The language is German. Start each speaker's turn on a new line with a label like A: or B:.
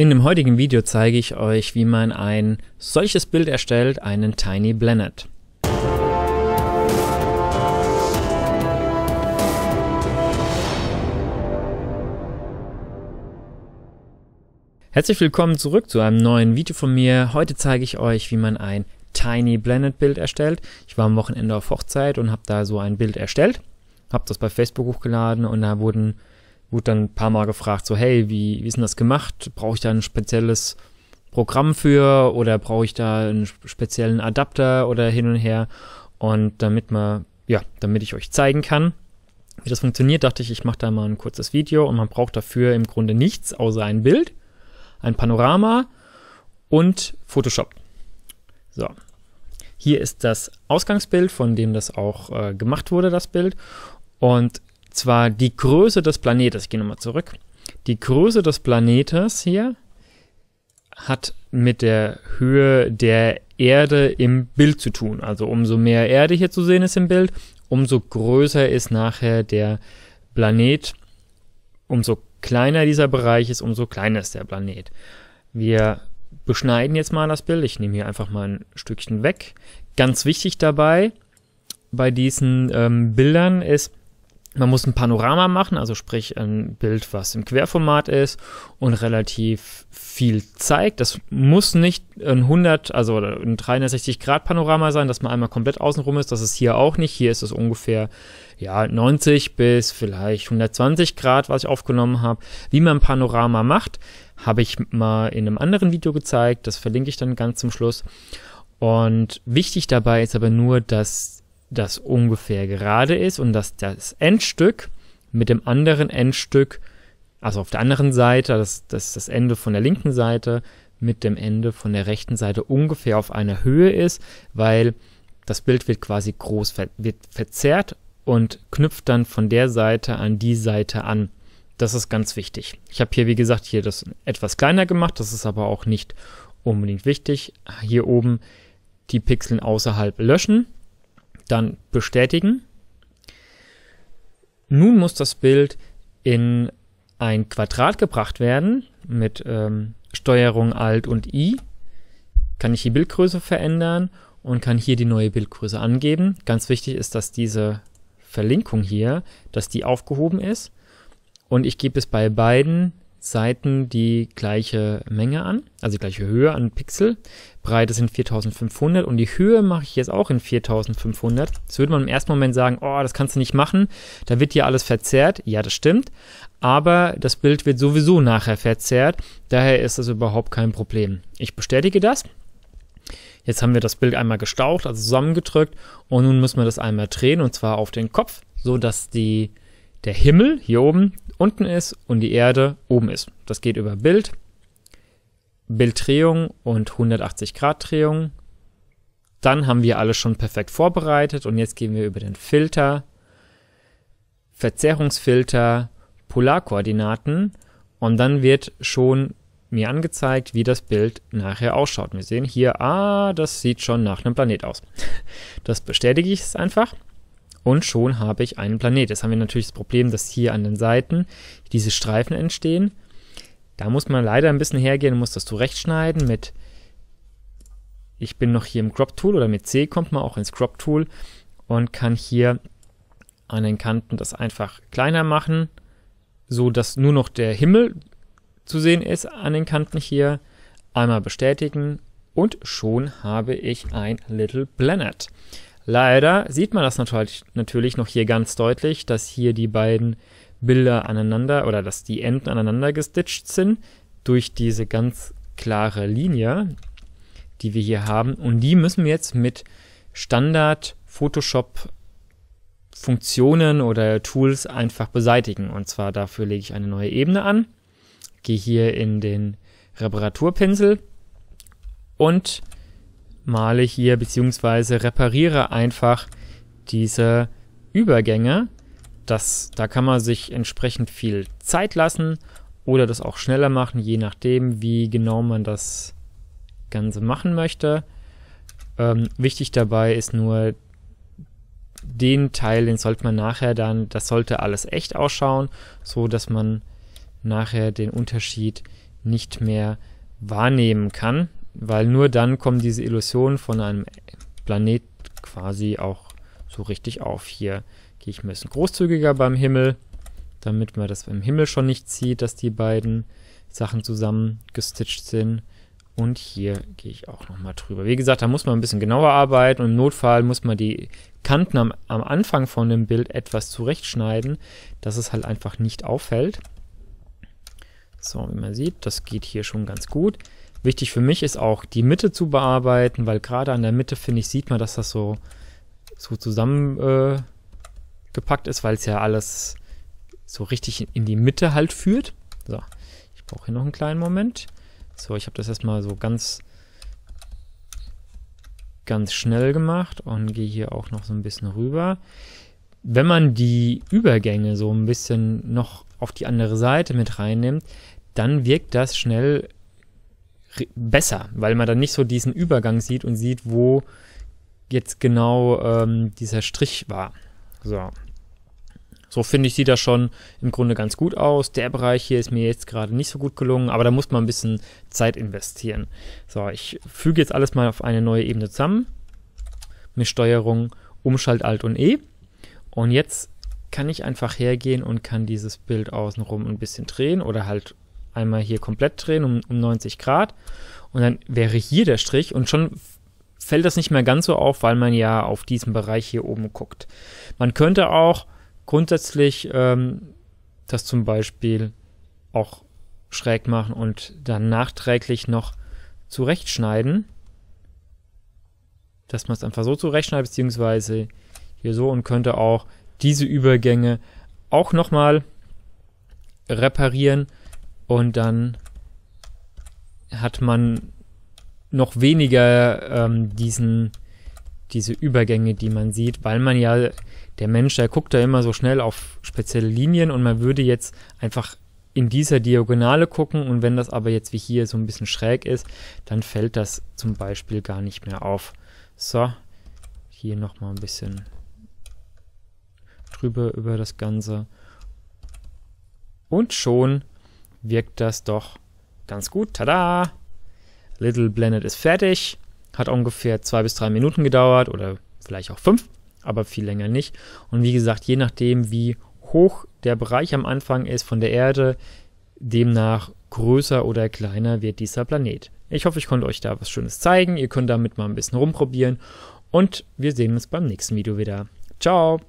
A: In dem heutigen Video zeige ich euch, wie man ein solches Bild erstellt, einen Tiny Planet. Herzlich willkommen zurück zu einem neuen Video von mir. Heute zeige ich euch, wie man ein Tiny Planet Bild erstellt. Ich war am Wochenende auf Hochzeit und habe da so ein Bild erstellt, habe das bei Facebook hochgeladen und da wurden wurde dann ein paar Mal gefragt, so, hey, wie, wie ist denn das gemacht? Brauche ich da ein spezielles Programm für oder brauche ich da einen speziellen Adapter oder hin und her? Und damit man, ja, damit ich euch zeigen kann, wie das funktioniert, dachte ich, ich mache da mal ein kurzes Video und man braucht dafür im Grunde nichts außer ein Bild, ein Panorama und Photoshop. So. Hier ist das Ausgangsbild, von dem das auch äh, gemacht wurde, das Bild. Und zwar die Größe des Planetes, ich gehe nochmal zurück, die Größe des Planetes hier hat mit der Höhe der Erde im Bild zu tun. Also umso mehr Erde hier zu sehen ist im Bild, umso größer ist nachher der Planet, umso kleiner dieser Bereich ist, umso kleiner ist der Planet. Wir beschneiden jetzt mal das Bild. Ich nehme hier einfach mal ein Stückchen weg. Ganz wichtig dabei bei diesen ähm, Bildern ist, man muss ein Panorama machen, also sprich ein Bild, was im Querformat ist und relativ viel zeigt. Das muss nicht ein 100, also ein 360 Grad Panorama sein, dass man einmal komplett außenrum ist. Das ist hier auch nicht. Hier ist es ungefähr ja 90 bis vielleicht 120 Grad, was ich aufgenommen habe. Wie man ein Panorama macht, habe ich mal in einem anderen Video gezeigt. Das verlinke ich dann ganz zum Schluss. Und wichtig dabei ist aber nur, dass das ungefähr gerade ist und dass das Endstück mit dem anderen Endstück, also auf der anderen Seite, das, das, das Ende von der linken Seite mit dem Ende von der rechten Seite ungefähr auf einer Höhe ist, weil das Bild wird quasi groß, wird verzerrt und knüpft dann von der Seite an die Seite an. Das ist ganz wichtig. Ich habe hier, wie gesagt, hier das etwas kleiner gemacht, das ist aber auch nicht unbedingt wichtig. Hier oben die Pixeln außerhalb löschen dann bestätigen. Nun muss das Bild in ein Quadrat gebracht werden mit ähm, Steuerung Alt und I. Kann ich die Bildgröße verändern und kann hier die neue Bildgröße angeben. Ganz wichtig ist, dass diese Verlinkung hier, dass die aufgehoben ist. Und ich gebe es bei beiden Seiten die gleiche Menge an, also die gleiche Höhe an Pixel. Breite sind 4500 und die Höhe mache ich jetzt auch in 4500. Das würde man im ersten Moment sagen, oh, das kannst du nicht machen, da wird dir alles verzerrt. Ja, das stimmt, aber das Bild wird sowieso nachher verzerrt, daher ist das überhaupt kein Problem. Ich bestätige das. Jetzt haben wir das Bild einmal gestaucht, also zusammengedrückt und nun müssen wir das einmal drehen und zwar auf den Kopf, so dass die der Himmel hier oben unten ist und die Erde oben ist. Das geht über Bild, Bilddrehung und 180 Grad Drehung. Dann haben wir alles schon perfekt vorbereitet und jetzt gehen wir über den Filter, Verzerrungsfilter, Polarkoordinaten und dann wird schon mir angezeigt, wie das Bild nachher ausschaut. Wir sehen hier, ah, das sieht schon nach einem Planet aus. Das bestätige ich jetzt einfach. Und schon habe ich einen Planet. Jetzt haben wir natürlich das Problem, dass hier an den Seiten diese Streifen entstehen. Da muss man leider ein bisschen hergehen und muss das zurechtschneiden mit, ich bin noch hier im Crop Tool oder mit C kommt man auch ins Crop Tool und kann hier an den Kanten das einfach kleiner machen, so dass nur noch der Himmel zu sehen ist an den Kanten hier. Einmal bestätigen und schon habe ich ein Little Planet. Leider sieht man das natürlich noch hier ganz deutlich, dass hier die beiden Bilder aneinander oder dass die Enden aneinander gestitcht sind durch diese ganz klare Linie, die wir hier haben. Und die müssen wir jetzt mit Standard Photoshop Funktionen oder Tools einfach beseitigen. Und zwar dafür lege ich eine neue Ebene an, gehe hier in den Reparaturpinsel und male hier beziehungsweise repariere einfach diese Übergänge. Das, da kann man sich entsprechend viel Zeit lassen oder das auch schneller machen, je nachdem, wie genau man das Ganze machen möchte. Ähm, wichtig dabei ist nur, den Teil, den sollte man nachher dann, das sollte alles echt ausschauen, so dass man nachher den Unterschied nicht mehr wahrnehmen kann. Weil nur dann kommen diese Illusionen von einem Planet quasi auch so richtig auf. Hier gehe ich ein bisschen großzügiger beim Himmel, damit man das im Himmel schon nicht sieht, dass die beiden Sachen zusammen gestitcht sind. Und hier gehe ich auch nochmal drüber. Wie gesagt, da muss man ein bisschen genauer arbeiten und im Notfall muss man die Kanten am, am Anfang von dem Bild etwas zurechtschneiden, dass es halt einfach nicht auffällt. So, wie man sieht, das geht hier schon ganz gut. Wichtig für mich ist auch, die Mitte zu bearbeiten, weil gerade an der Mitte, finde ich, sieht man, dass das so, so zusammengepackt äh, ist, weil es ja alles so richtig in die Mitte halt führt. So, ich brauche hier noch einen kleinen Moment. So, ich habe das erstmal so ganz, ganz schnell gemacht und gehe hier auch noch so ein bisschen rüber. Wenn man die Übergänge so ein bisschen noch auf die andere Seite mit reinnimmt, dann wirkt das schnell besser, weil man dann nicht so diesen Übergang sieht und sieht, wo jetzt genau ähm, dieser Strich war. So. So finde ich, sieht das schon im Grunde ganz gut aus. Der Bereich hier ist mir jetzt gerade nicht so gut gelungen, aber da muss man ein bisschen Zeit investieren. So, ich füge jetzt alles mal auf eine neue Ebene zusammen. Mit Steuerung, Umschalt, Alt und E. Und jetzt kann ich einfach hergehen und kann dieses Bild außenrum ein bisschen drehen oder halt einmal hier komplett drehen um, um 90 Grad und dann wäre hier der Strich und schon fällt das nicht mehr ganz so auf, weil man ja auf diesen Bereich hier oben guckt. Man könnte auch grundsätzlich ähm, das zum Beispiel auch schräg machen und dann nachträglich noch zurechtschneiden. Dass man es einfach so zurechtschneidet, beziehungsweise hier so und könnte auch diese Übergänge auch nochmal reparieren und dann hat man noch weniger ähm, diesen, diese Übergänge, die man sieht, weil man ja, der Mensch, der guckt da immer so schnell auf spezielle Linien und man würde jetzt einfach in dieser Diagonale gucken und wenn das aber jetzt wie hier so ein bisschen schräg ist, dann fällt das zum Beispiel gar nicht mehr auf. So, hier nochmal ein bisschen drüber über das Ganze. Und schon wirkt das doch ganz gut. Tada! Little Planet ist fertig. Hat ungefähr zwei bis drei Minuten gedauert oder vielleicht auch fünf, aber viel länger nicht. Und wie gesagt, je nachdem, wie hoch der Bereich am Anfang ist von der Erde, demnach größer oder kleiner wird dieser Planet. Ich hoffe, ich konnte euch da was Schönes zeigen. Ihr könnt damit mal ein bisschen rumprobieren. Und wir sehen uns beim nächsten Video wieder. Ciao!